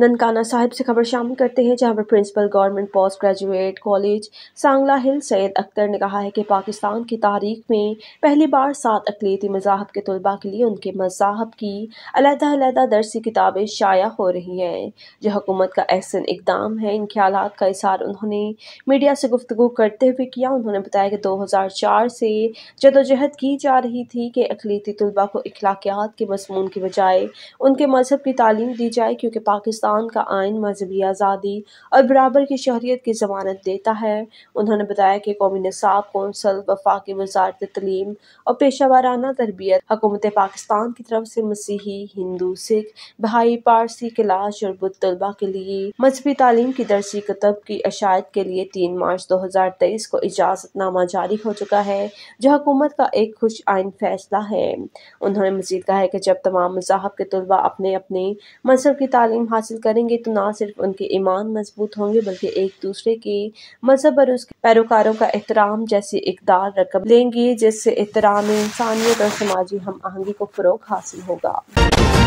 ननकाना साहिब से खबर शामिल करते हैं जहां पर principal government post graduate college Sangla Hill Saeed Akhtar ने कहा है कि पाकिस्तान की तारीख में पहली बार सात अकलीती मजाहब के तलबा के लिए उनके मजाहब की अलहदा दरसी किताबें शाया हो रही हैं जो हकूमत का एहसन इकदाम है इन ख्याल का इशार उन्होंने मीडिया से गुफ्तु करते हुए किया उन्होंने बताया कि दो हज़ार चार से जदोजहद की जा रही थी कि अकलीती तलबा को अखलाकियात के मसमून के बजाय उनके मजहब की तालीम दी जाए क्योंकि पाकिस्तान पाकिस्तान का आइन मजहबी आज़ादी और बराबर की शहरीत की जमानत देता है उन्होंने बताया कि कौमी नसाब कौंसल वफाक वजारत तलीम और पेशा वाराना तरबियत हकूमत पाकिस्तान की तरफ से मसीही हिंदू सिख भाई पारसी कलाश और बुद्ध तलबा के लिए मजहबी तालीम की दरसी कतब की अशायद के लिए तीन मार्च दो हज़ार तेईस को इजाज़तनामा जारी हो चुका है जो हकूमत का एक खुश आइन फैसला है उन्होंने मजीद कहा है कि जब तमाम मजाहब के तलबा अपने अपने मजहब की तालीम हासिल हासिल करेंगे तो ना सिर्फ उनके ईमान मजबूत होंगे बल्कि एक दूसरे के मजहब और उसके पैरोकारों का एहतराम जैसी इकदार रकम लेंगे जिससे एहतराम इंसानियत और समाजी हम आहंगी को फ़रोग हासिल होगा